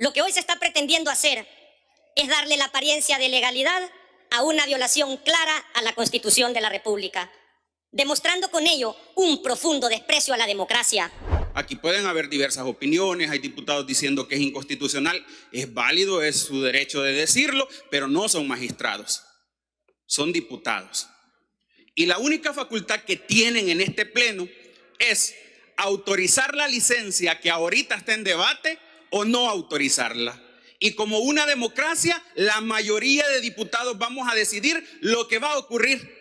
Lo que hoy se está pretendiendo hacer es darle la apariencia de legalidad a una violación clara a la Constitución de la República, demostrando con ello un profundo desprecio a la democracia. Aquí pueden haber diversas opiniones, hay diputados diciendo que es inconstitucional, es válido, es su derecho de decirlo, pero no son magistrados, son diputados. Y la única facultad que tienen en este pleno es autorizar la licencia que ahorita está en debate o no autorizarla. Y como una democracia, la mayoría de diputados vamos a decidir lo que va a ocurrir.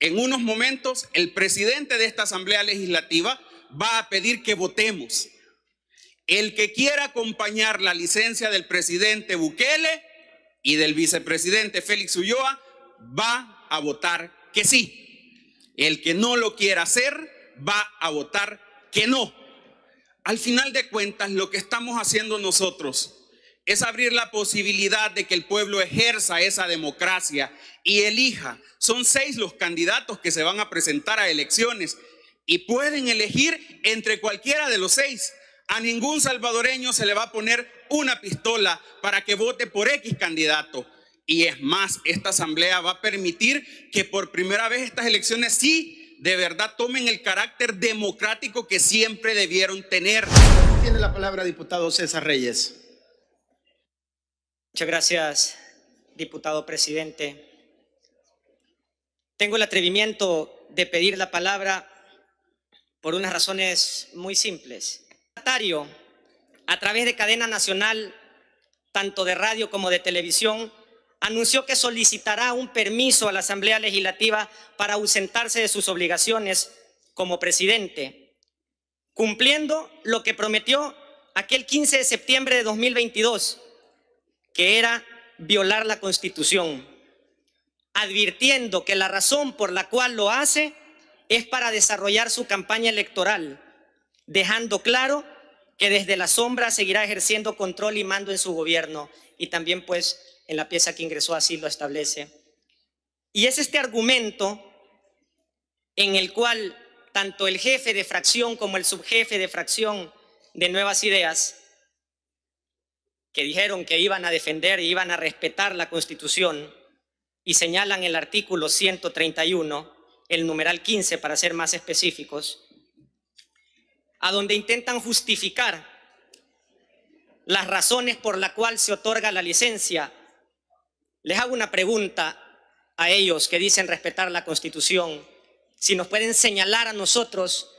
En unos momentos, el presidente de esta Asamblea Legislativa va a pedir que votemos. El que quiera acompañar la licencia del presidente Bukele y del vicepresidente Félix Ulloa va a votar que sí. El que no lo quiera hacer va a votar que no al final de cuentas lo que estamos haciendo nosotros es abrir la posibilidad de que el pueblo ejerza esa democracia y elija. Son seis los candidatos que se van a presentar a elecciones y pueden elegir entre cualquiera de los seis. A ningún salvadoreño se le va a poner una pistola para que vote por X candidato. Y es más, esta asamblea va a permitir que por primera vez estas elecciones sí de verdad tomen el carácter democrático que siempre debieron tener. Tiene la palabra diputado César Reyes. Muchas gracias, diputado presidente. Tengo el atrevimiento de pedir la palabra por unas razones muy simples. A través de cadena nacional, tanto de radio como de televisión, anunció que solicitará un permiso a la Asamblea Legislativa para ausentarse de sus obligaciones como presidente, cumpliendo lo que prometió aquel 15 de septiembre de 2022, que era violar la Constitución, advirtiendo que la razón por la cual lo hace es para desarrollar su campaña electoral, dejando claro que desde la sombra seguirá ejerciendo control y mando en su gobierno y también pues en la pieza que ingresó así lo establece. Y es este argumento en el cual tanto el jefe de fracción como el subjefe de fracción de Nuevas Ideas, que dijeron que iban a defender y iban a respetar la Constitución, y señalan el artículo 131, el numeral 15 para ser más específicos, a donde intentan justificar las razones por la cual se otorga la licencia les hago una pregunta a ellos que dicen respetar la Constitución. Si nos pueden señalar a nosotros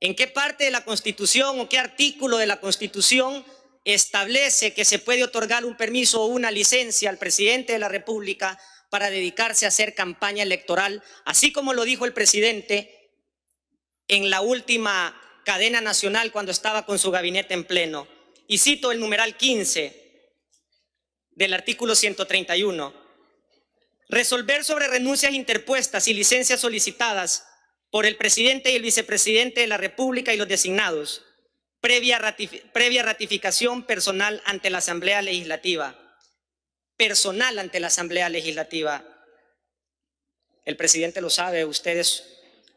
en qué parte de la Constitución o qué artículo de la Constitución establece que se puede otorgar un permiso o una licencia al presidente de la República para dedicarse a hacer campaña electoral, así como lo dijo el presidente en la última cadena nacional cuando estaba con su gabinete en pleno. Y cito el numeral 15, del artículo 131. Resolver sobre renuncias interpuestas y licencias solicitadas por el presidente y el vicepresidente de la República y los designados, previa, previa ratificación personal ante la Asamblea Legislativa. Personal ante la Asamblea Legislativa. El presidente lo sabe, ustedes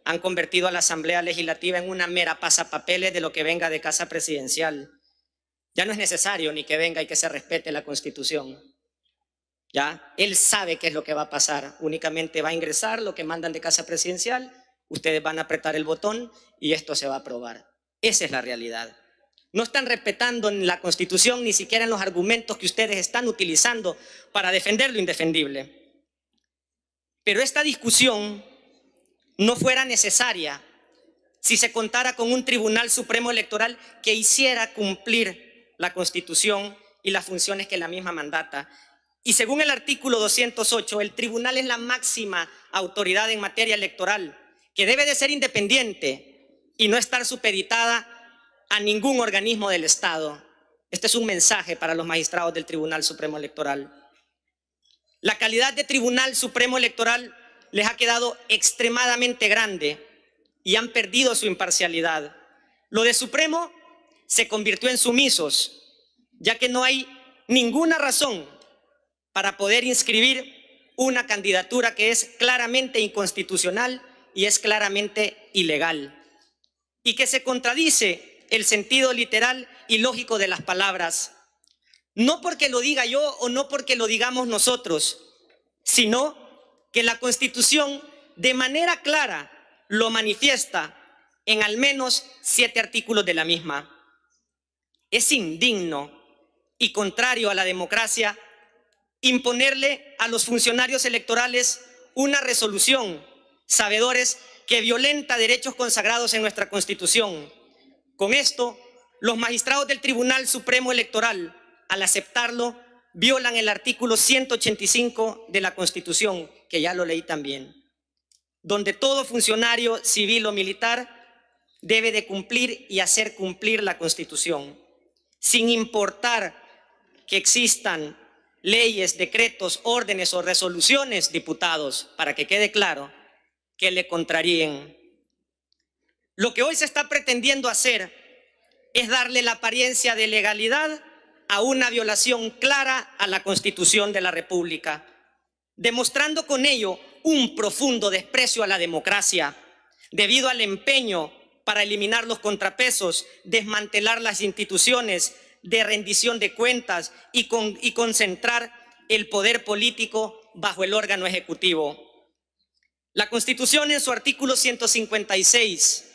han convertido a la Asamblea Legislativa en una mera pasapapeles de lo que venga de casa presidencial. Ya no es necesario ni que venga y que se respete la constitución. Ya, él sabe qué es lo que va a pasar. Únicamente va a ingresar lo que mandan de casa presidencial, ustedes van a apretar el botón y esto se va a aprobar. Esa es la realidad. No están respetando en la constitución ni siquiera en los argumentos que ustedes están utilizando para defender lo indefendible. Pero esta discusión no fuera necesaria si se contara con un Tribunal Supremo Electoral que hiciera cumplir la Constitución y las funciones que la misma mandata. Y según el artículo 208, el tribunal es la máxima autoridad en materia electoral, que debe de ser independiente y no estar supeditada a ningún organismo del Estado. Este es un mensaje para los magistrados del Tribunal Supremo Electoral. La calidad de Tribunal Supremo Electoral les ha quedado extremadamente grande y han perdido su imparcialidad. Lo de Supremo se convirtió en sumisos ya que no hay ninguna razón para poder inscribir una candidatura que es claramente inconstitucional y es claramente ilegal, y que se contradice el sentido literal y lógico de las palabras, no porque lo diga yo o no porque lo digamos nosotros, sino que la Constitución de manera clara lo manifiesta en al menos siete artículos de la misma. Es indigno y contrario a la democracia imponerle a los funcionarios electorales una resolución, sabedores que violenta derechos consagrados en nuestra Constitución. Con esto, los magistrados del Tribunal Supremo Electoral, al aceptarlo, violan el artículo 185 de la Constitución, que ya lo leí también, donde todo funcionario civil o militar debe de cumplir y hacer cumplir la Constitución, sin importar que existan leyes, decretos, órdenes o resoluciones, diputados, para que quede claro, que le contraríen. Lo que hoy se está pretendiendo hacer es darle la apariencia de legalidad a una violación clara a la Constitución de la República, demostrando con ello un profundo desprecio a la democracia, debido al empeño para eliminar los contrapesos, desmantelar las instituciones, de rendición de cuentas y, y concentrar el poder político bajo el órgano ejecutivo. La Constitución en su artículo 156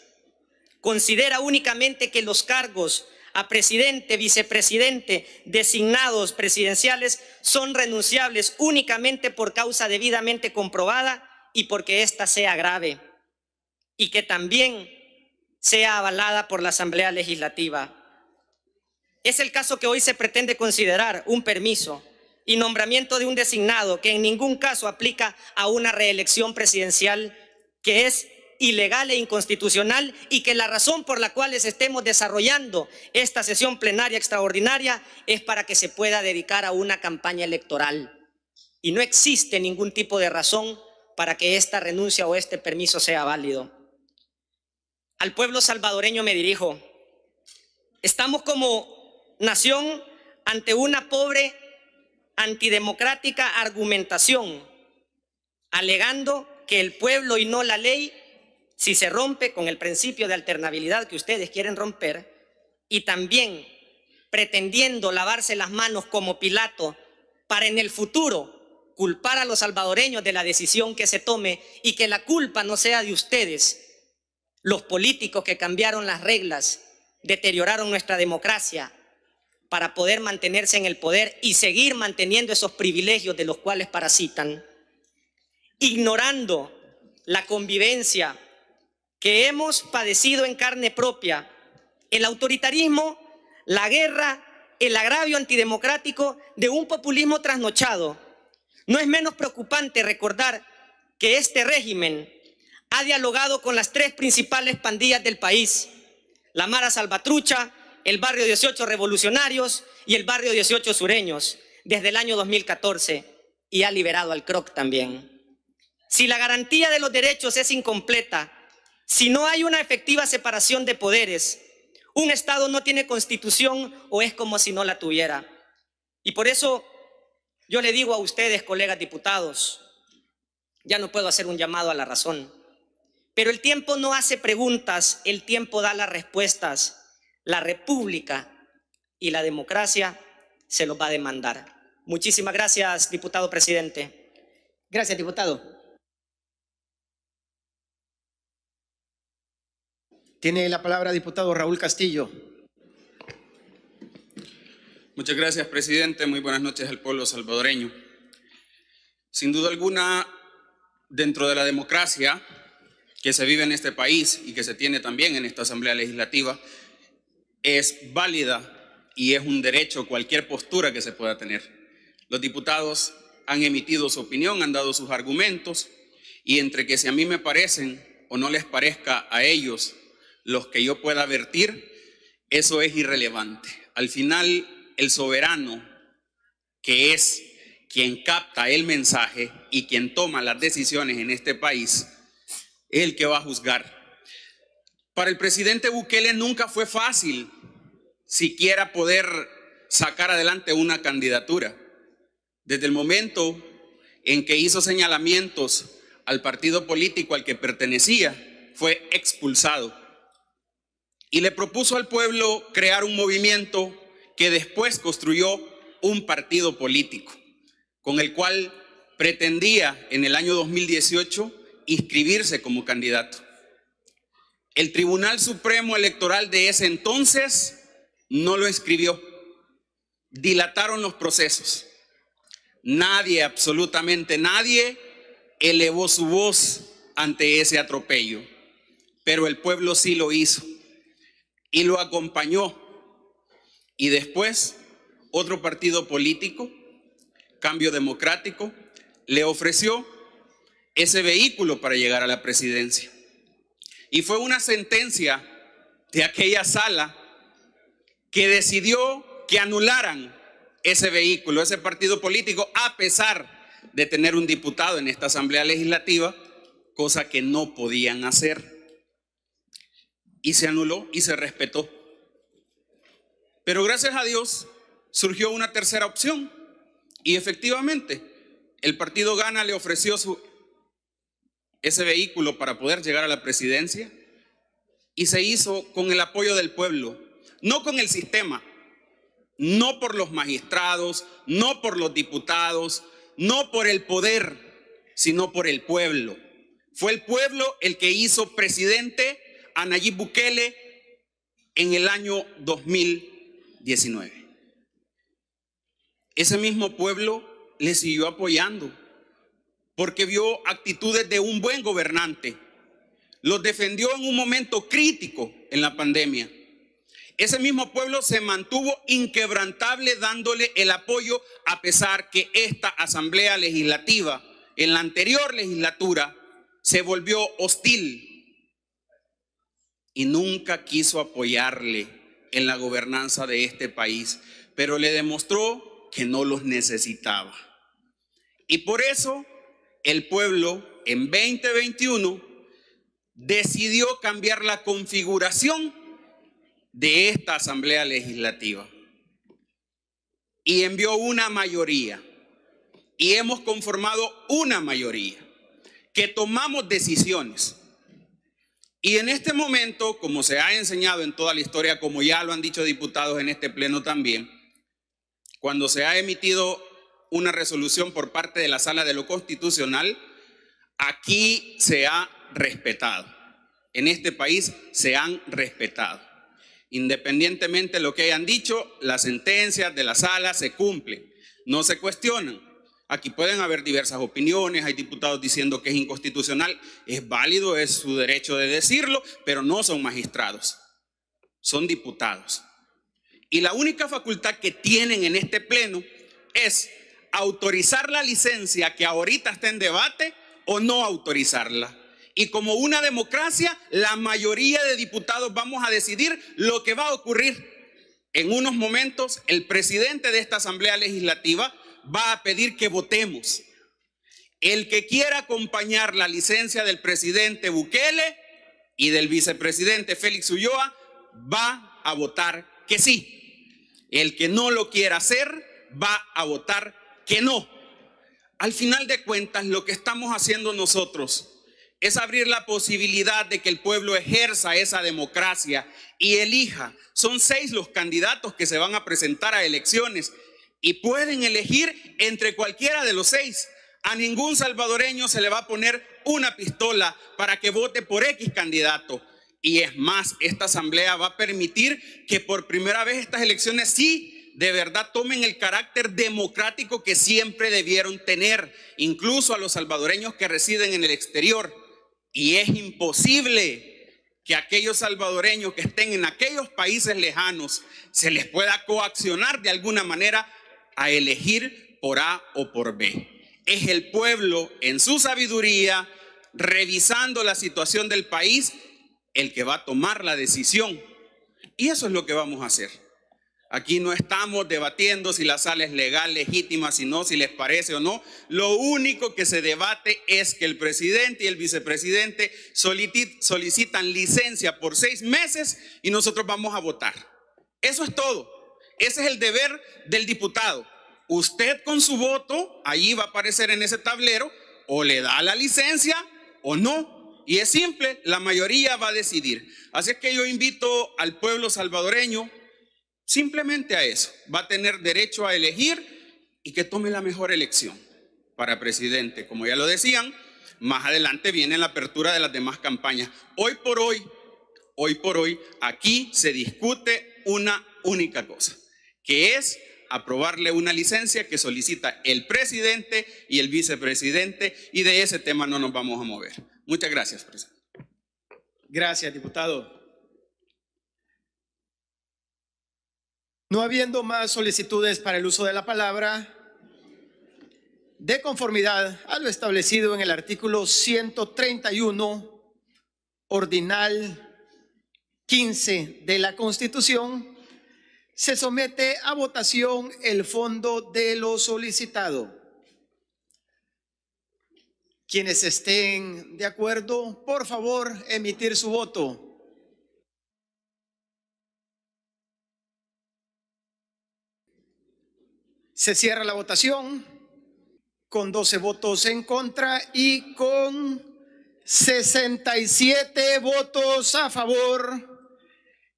considera únicamente que los cargos a presidente, vicepresidente, designados presidenciales son renunciables únicamente por causa debidamente comprobada y porque ésta sea grave y que también sea avalada por la Asamblea Legislativa. Es el caso que hoy se pretende considerar un permiso y nombramiento de un designado que en ningún caso aplica a una reelección presidencial que es ilegal e inconstitucional y que la razón por la cual estemos desarrollando esta sesión plenaria extraordinaria es para que se pueda dedicar a una campaña electoral. Y no existe ningún tipo de razón para que esta renuncia o este permiso sea válido. Al pueblo salvadoreño me dirijo. Estamos como nación ante una pobre antidemocrática argumentación, alegando que el pueblo y no la ley, si se rompe con el principio de alternabilidad que ustedes quieren romper, y también pretendiendo lavarse las manos como Pilato para en el futuro culpar a los salvadoreños de la decisión que se tome y que la culpa no sea de ustedes, los políticos que cambiaron las reglas, deterioraron nuestra democracia, para poder mantenerse en el poder y seguir manteniendo esos privilegios de los cuales parasitan, ignorando la convivencia que hemos padecido en carne propia, el autoritarismo, la guerra, el agravio antidemocrático de un populismo trasnochado. No es menos preocupante recordar que este régimen ha dialogado con las tres principales pandillas del país, la Mara Salvatrucha, el barrio 18 Revolucionarios y el barrio 18 Sureños desde el año 2014 y ha liberado al CROC también. Si la garantía de los derechos es incompleta, si no hay una efectiva separación de poderes, un Estado no tiene constitución o es como si no la tuviera. Y por eso yo le digo a ustedes, colegas diputados, ya no puedo hacer un llamado a la razón, pero el tiempo no hace preguntas, el tiempo da las respuestas la república y la democracia se los va a demandar. Muchísimas gracias, diputado presidente. Gracias, diputado. Tiene la palabra diputado Raúl Castillo. Muchas gracias, presidente. Muy buenas noches al pueblo salvadoreño. Sin duda alguna, dentro de la democracia que se vive en este país y que se tiene también en esta Asamblea Legislativa, es válida y es un derecho cualquier postura que se pueda tener. Los diputados han emitido su opinión, han dado sus argumentos y entre que si a mí me parecen o no les parezca a ellos los que yo pueda advertir, eso es irrelevante. Al final, el soberano, que es quien capta el mensaje y quien toma las decisiones en este país, es el que va a juzgar. Para el presidente Bukele nunca fue fácil siquiera poder sacar adelante una candidatura. Desde el momento en que hizo señalamientos al partido político al que pertenecía, fue expulsado. Y le propuso al pueblo crear un movimiento que después construyó un partido político, con el cual pretendía en el año 2018 inscribirse como candidato. El Tribunal Supremo Electoral de ese entonces no lo escribió. Dilataron los procesos. Nadie, absolutamente nadie, elevó su voz ante ese atropello. Pero el pueblo sí lo hizo y lo acompañó. Y después, otro partido político, Cambio Democrático, le ofreció ese vehículo para llegar a la presidencia. Y fue una sentencia de aquella sala que decidió que anularan ese vehículo, ese partido político, a pesar de tener un diputado en esta Asamblea Legislativa, cosa que no podían hacer. Y se anuló y se respetó. Pero gracias a Dios surgió una tercera opción. Y efectivamente, el partido Gana le ofreció su, ese vehículo para poder llegar a la presidencia y se hizo con el apoyo del pueblo, no con el sistema, no por los magistrados, no por los diputados, no por el poder, sino por el pueblo. Fue el pueblo el que hizo presidente a Nayib Bukele en el año 2019. Ese mismo pueblo le siguió apoyando porque vio actitudes de un buen gobernante. Los defendió en un momento crítico en la pandemia ese mismo pueblo se mantuvo inquebrantable dándole el apoyo a pesar que esta asamblea legislativa en la anterior legislatura se volvió hostil y nunca quiso apoyarle en la gobernanza de este país, pero le demostró que no los necesitaba. Y por eso el pueblo en 2021 decidió cambiar la configuración de esta Asamblea Legislativa y envió una mayoría y hemos conformado una mayoría que tomamos decisiones. Y en este momento, como se ha enseñado en toda la historia, como ya lo han dicho diputados en este pleno también, cuando se ha emitido una resolución por parte de la Sala de lo Constitucional, aquí se ha respetado. En este país se han respetado. Independientemente de lo que hayan dicho, las sentencias de la sala se cumplen, no se cuestionan. Aquí pueden haber diversas opiniones, hay diputados diciendo que es inconstitucional, es válido, es su derecho de decirlo, pero no son magistrados, son diputados. Y la única facultad que tienen en este pleno es autorizar la licencia que ahorita está en debate o no autorizarla y como una democracia, la mayoría de diputados vamos a decidir lo que va a ocurrir. En unos momentos, el presidente de esta Asamblea Legislativa va a pedir que votemos. El que quiera acompañar la licencia del presidente Bukele y del vicepresidente Félix Ulloa va a votar que sí. El que no lo quiera hacer va a votar que no. Al final de cuentas, lo que estamos haciendo nosotros es abrir la posibilidad de que el pueblo ejerza esa democracia y elija. Son seis los candidatos que se van a presentar a elecciones y pueden elegir entre cualquiera de los seis. A ningún salvadoreño se le va a poner una pistola para que vote por X candidato. Y es más, esta asamblea va a permitir que por primera vez estas elecciones sí de verdad tomen el carácter democrático que siempre debieron tener, incluso a los salvadoreños que residen en el exterior. Y es imposible que aquellos salvadoreños que estén en aquellos países lejanos se les pueda coaccionar de alguna manera a elegir por A o por B. Es el pueblo en su sabiduría, revisando la situación del país, el que va a tomar la decisión. Y eso es lo que vamos a hacer. Aquí no estamos debatiendo si la sal es legal, legítima, si no, si les parece o no. Lo único que se debate es que el presidente y el vicepresidente solicitan licencia por seis meses y nosotros vamos a votar. Eso es todo. Ese es el deber del diputado. Usted con su voto, ahí va a aparecer en ese tablero, o le da la licencia o no. Y es simple, la mayoría va a decidir. Así es que yo invito al pueblo salvadoreño Simplemente a eso. Va a tener derecho a elegir y que tome la mejor elección para presidente. Como ya lo decían, más adelante viene la apertura de las demás campañas. Hoy por hoy, hoy por hoy, aquí se discute una única cosa, que es aprobarle una licencia que solicita el presidente y el vicepresidente y de ese tema no nos vamos a mover. Muchas gracias, presidente. Gracias, diputado. No habiendo más solicitudes para el uso de la palabra, de conformidad a lo establecido en el artículo 131, ordinal 15 de la Constitución, se somete a votación el fondo de lo solicitado. Quienes estén de acuerdo, por favor, emitir su voto. Se cierra la votación con 12 votos en contra y con 67 votos a favor.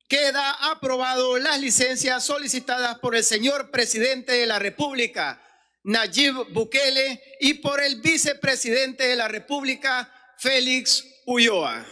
Queda aprobado las licencias solicitadas por el señor presidente de la República, Nayib Bukele, y por el vicepresidente de la República, Félix Ulloa.